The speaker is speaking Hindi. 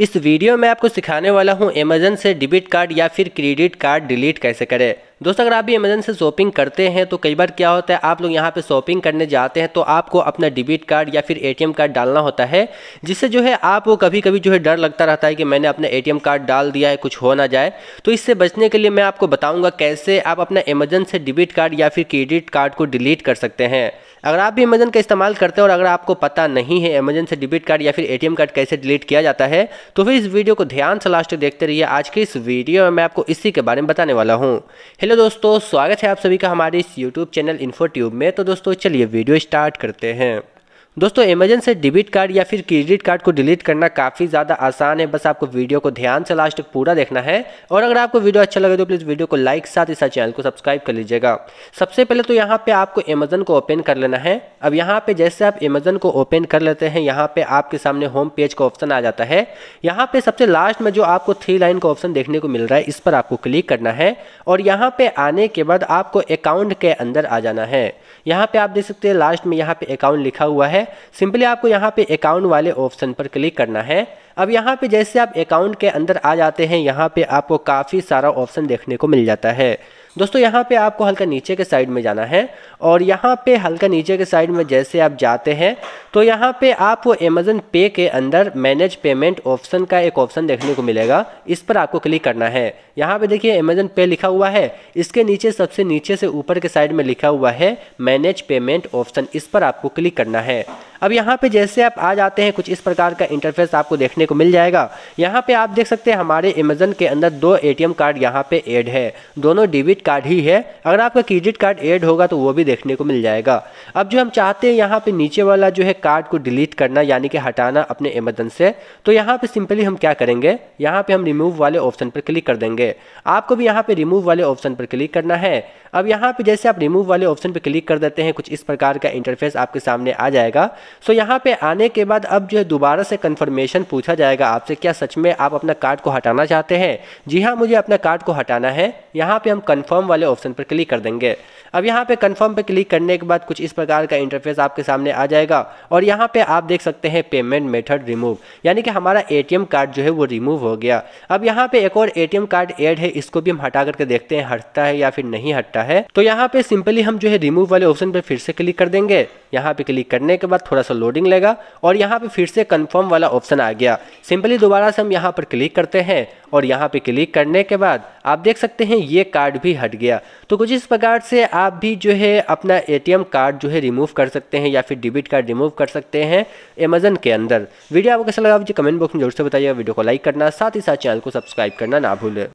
इस वीडियो में आपको सिखाने वाला हूं अमेजन से डेबिट कार्ड या फिर क्रेडिट कार्ड डिलीट कैसे करें दोस्तों अगर आप भी अमेजन से शॉपिंग करते हैं तो कई बार क्या होता है आप लोग यहाँ पे शॉपिंग करने जाते हैं तो आपको अपना डेबिट कार्ड या फिर एटीएम कार्ड डालना होता है जिससे जो है आपको कभी कभी जो है डर लगता रहता है कि मैंने अपना एटीएम कार्ड डाल दिया है कुछ हो ना जाए तो इससे बचने के लिए मैं आपको बताऊँगा कैसे आप अपना अमेजन से डेबिट कार्ड या फिर क्रेडिट कार्ड को डिलीट कर सकते हैं अगर आप भी अमेजन का इस्तेमाल करते हैं और अगर आपको पता नहीं है अमेजन से डेबिट कार्ड या फिर ए कार्ड कैसे डिलीट किया जाता है तो फिर इस वीडियो को ध्यान से लास्ट देखते रहिए आज के इस वीडियो में मैं आपको इसी के बारे में बताने वाला हूँ हेलो हेलो दोस्तों स्वागत है आप सभी का हमारे इस यूट्यूब चैनल इन्फोट्यूब में तो दोस्तों चलिए वीडियो स्टार्ट करते हैं दोस्तों अमेजन से डेबिट कार्ड या फिर क्रेडिट कार्ड को डिलीट करना काफ़ी ज़्यादा आसान है बस आपको वीडियो को ध्यान से लास्ट तक पूरा देखना है और अगर आपको वीडियो अच्छा लगे तो प्लीज़ वीडियो को लाइक साथ ही साथ चैनल को सब्सक्राइब कर लीजिएगा सबसे पहले तो यहाँ पे आपको अमेजन को ओपन कर लेना है अब यहाँ पे जैसे आप अमेजन को ओपन कर लेते हैं यहाँ पे आपके सामने होम पेज का ऑप्शन आ जाता है यहाँ पे सबसे लास्ट में जो आपको थ्री लाइन का ऑप्शन देखने को मिल रहा है इस पर आपको क्लिक करना है और यहाँ पे आने के बाद आपको अकाउंट के अंदर आ जाना है यहाँ पे आप देख सकते हैं लास्ट में यहाँ पे अकाउंट लिखा हुआ है है सिंपली आपको यहाँ पे अकाउंट वाले ऑप्शन पर क्लिक करना है अब यहाँ पे जैसे आप अकाउंट के अंदर आ जाते हैं यहाँ पे आपको काफ़ी सारा ऑप्शन देखने को मिल जाता है दोस्तों यहाँ पे आपको हल्का नीचे के साइड में जाना है और यहाँ पे हल्का नीचे के साइड में जैसे आप जाते हैं तो यहाँ पे आपको अमेजन पे के अंदर मैनेज पेमेंट ऑप्शन का एक ऑप्शन देखने को मिलेगा इस पर आपको क्लिक करना है यहाँ पे देखिए अमेजन पे लिखा हुआ है इसके नीचे सबसे नीचे से ऊपर के साइड में लिखा हुआ है मैनेज पेमेंट ऑप्शन इस पर आपको क्लिक करना है अब यहाँ पे जैसे आप आ जाते हैं कुछ इस प्रकार का इंटरफेस आपको देखने को मिल जाएगा यहाँ पे आप देख सकते हैं हमारे अमेजन के अंदर दो एटीएम कार्ड यहाँ पे ऐड है दोनों डेबिट कार्ड ही है अगर आपका क्रेडिट कार्ड ऐड होगा तो वो भी देखने को मिल जाएगा अब जो हम चाहते हैं यहाँ पे नीचे वाला जो है कार्ड को डिलीट करना यानी कि हटाना अपने अमेजन से तो यहाँ पे सिंपली हम क्या करेंगे यहाँ पे हम रिमूव वाले ऑप्शन पर क्लिक कर देंगे आपको भी यहाँ पे रिमूव वाले ऑप्शन पर क्लिक करना है अब यहाँ पे जैसे आप रिमूव वाले ऑप्शन पे क्लिक कर देते हैं कुछ इस प्रकार का इंटरफेस आपके सामने आ जाएगा सो यहाँ पे आने के बाद अब जो है दोबारा से कन्फर्मेशन पूछा जाएगा आपसे क्या सच में आप अपना कार्ड को हटाना चाहते हैं जी हाँ मुझे अपना कार्ड को हटाना है यहाँ पर हम कन्फर्म वाले ऑप्शन पर क्लिक कर देंगे अब यहाँ पे कन्फर्म पे क्लिक करने के बाद कुछ इस प्रकार का इंटरफेस आपके सामने आ जाएगा और यहाँ पे आप देख सकते हैं पेमेंट मेथड रिमूव यानी कि हमारा एटीएम कार्ड जो है वो रिमूव हो गया अब यहाँ पे एक और एटीएम कार्ड ऐड है इसको भी हम हटा करके देखते हैं हटता है या फिर नहीं हटता जाता है तो यहाँ पे सिंपली हम जो है रिमूव वाले ऑप्शन पे फिर से क्लिक कर देंगे यहाँ पे क्लिक करने के बाद थोड़ा सा लोडिंग लेगा और यहाँ पे फिर से कंफर्म वाला ऑप्शन आ गया सिंपली दोबारा से हम यहाँ पर क्लिक करते हैं और यहाँ पे क्लिक करने के बाद आप देख सकते हैं ये कार्ड भी हट गया तो कुछ इस प्रकार से आप भी जो है अपना ए कार्ड जो है रिमूव कर सकते हैं या फिर डेबिट कार्ड रिमूव कर सकते हैं अमेजन के अंदर वीडियो आपको कैसा लगा मुझे कमेंट बॉक्स में जरूर से बताइए वीडियो को लाइक करना साथ ही साथ चैनल को सब्सक्राइब करना ना भूलें